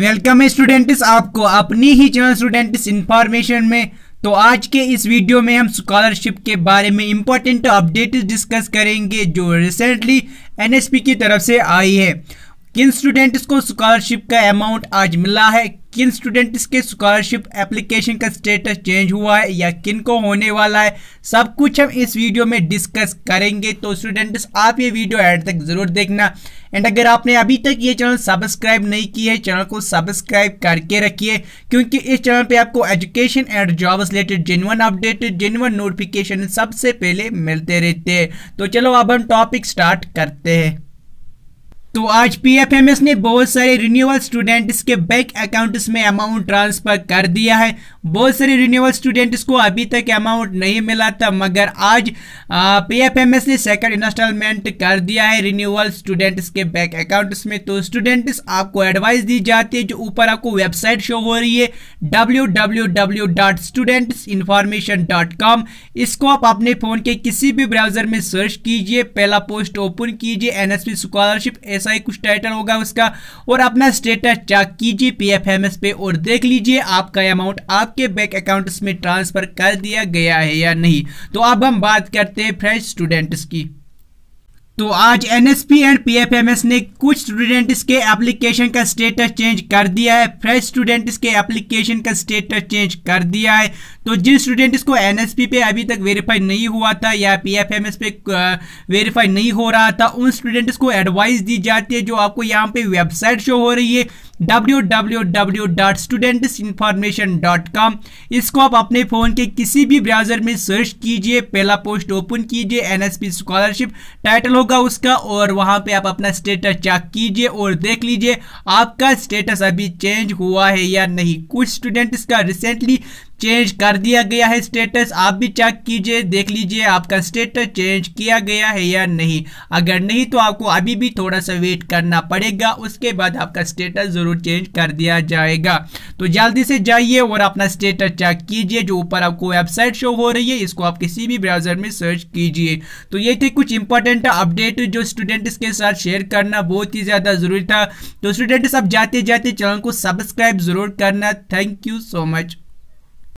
welcome है students आपको अपनी ही चैनल स्टूडेंट्स इन्फॉर्मेशन में तो आज के इस वीडियो में हम स्कॉलरशिप के बारे में इम्पोर्टेंट अपडेट डिस्कस करेंगे जो रिसेंटली एनएसपी की तरफ से आई है किन स्टूडेंट्स को स्कॉलरशिप का अमाउंट आज मिला है किन स्टूडेंट्स के स्कॉलरशिप एप्लीकेशन का स्टेटस चेंज हुआ है या किन को होने वाला है सब कुछ हम इस वीडियो में डिस्कस करेंगे तो स्टूडेंट्स आप ये वीडियो एड तक ज़रूर देखना एंड अगर आपने अभी तक ये चैनल सब्सक्राइब नहीं किया है चैनल को सब्सक्राइब करके रखिए क्योंकि इस चैनल पर आपको education and job related genuine update genuine notification सबसे पहले मिलते रहते हैं तो चलो अब हम टॉपिक स्टार्ट करते हैं तो आज पीएफएमएस ने बहुत सारे रिन्यूअल स्टूडेंट्स के बैंक अकाउंट्स में अमाउंट ट्रांसफ़र कर दिया है बहुत सारे रिन्यूअल स्टूडेंट्स को अभी तक अमाउंट नहीं मिला था मगर आज पीएफएमएस ने सेकंड इंस्टॉलमेंट कर दिया है रिन्यूअल स्टूडेंट्स के बैंक अकाउंट्स में तो स्टूडेंट्स आपको एडवाइस दी जाती है जो ऊपर आपको वेबसाइट शो हो रही है डब्ल्यू इसको आप अपने फ़ोन के किसी भी ब्राउज़र में सर्च कीजिए पहला पोस्ट ओपन कीजिए एन स्कॉलरशिप ऐसा ही कुछ टाइटल होगा उसका और अपना स्टेटस चेक कीजिए पी एफ एम एस पे और देख लीजिए आपका अमाउंट आपके बैंक अकाउंट्स में ट्रांसफ़र कर दिया गया है या नहीं तो अब हम बात करते हैं फ्रेश स्टूडेंट्स की तो आज एनएसपी एंड पीएफएमएस ने कुछ स्टूडेंट्स के एप्लीकेशन का स्टेटस चेंज कर दिया है फ्रेश स्टूडेंट्स के एप्लीकेशन का स्टेटस चेंज कर दिया है तो जिन स्टूडेंट्स को एनएसपी पे अभी तक वेरीफाई नहीं हुआ था या पीएफएमएस पे वेरीफाई नहीं हो रहा था उन स्टूडेंट्स को एडवाइस दी जाती है जो आपको यहाँ पे वेबसाइट शो हो रही है www.studentsinformation.com इसको आप अपने फ़ोन के किसी भी ब्राउज़र में सर्च कीजिए पहला पोस्ट ओपन कीजिए एनएसपी स्कॉलरशिप टाइटल होगा उसका और वहाँ पे आप अपना स्टेटस चेक कीजिए और देख लीजिए आपका स्टेटस अभी चेंज हुआ है या नहीं कुछ स्टूडेंट्स का रिसेंटली चेंज कर दिया गया है स्टेटस आप भी चेक कीजिए देख लीजिए आपका स्टेटस चेंज किया गया है या नहीं अगर नहीं तो आपको अभी भी थोड़ा सा वेट करना पड़ेगा उसके बाद आपका स्टेटस ज़रूर चेंज कर दिया जाएगा तो जल्दी से जाइए और अपना स्टेटस चेक कीजिए जो ऊपर आपको वेबसाइट शो हो रही है इसको आप किसी भी ब्राउज़र में सर्च कीजिए तो ये थे कुछ इंपॉर्टेंट अपडेट जो स्टूडेंट्स के साथ शेयर करना बहुत ही ज़्यादा ज़रूरी था तो स्टूडेंट्स अब जाते जाते चैनल को सब्सक्राइब ज़रूर करना थैंक यू सो मच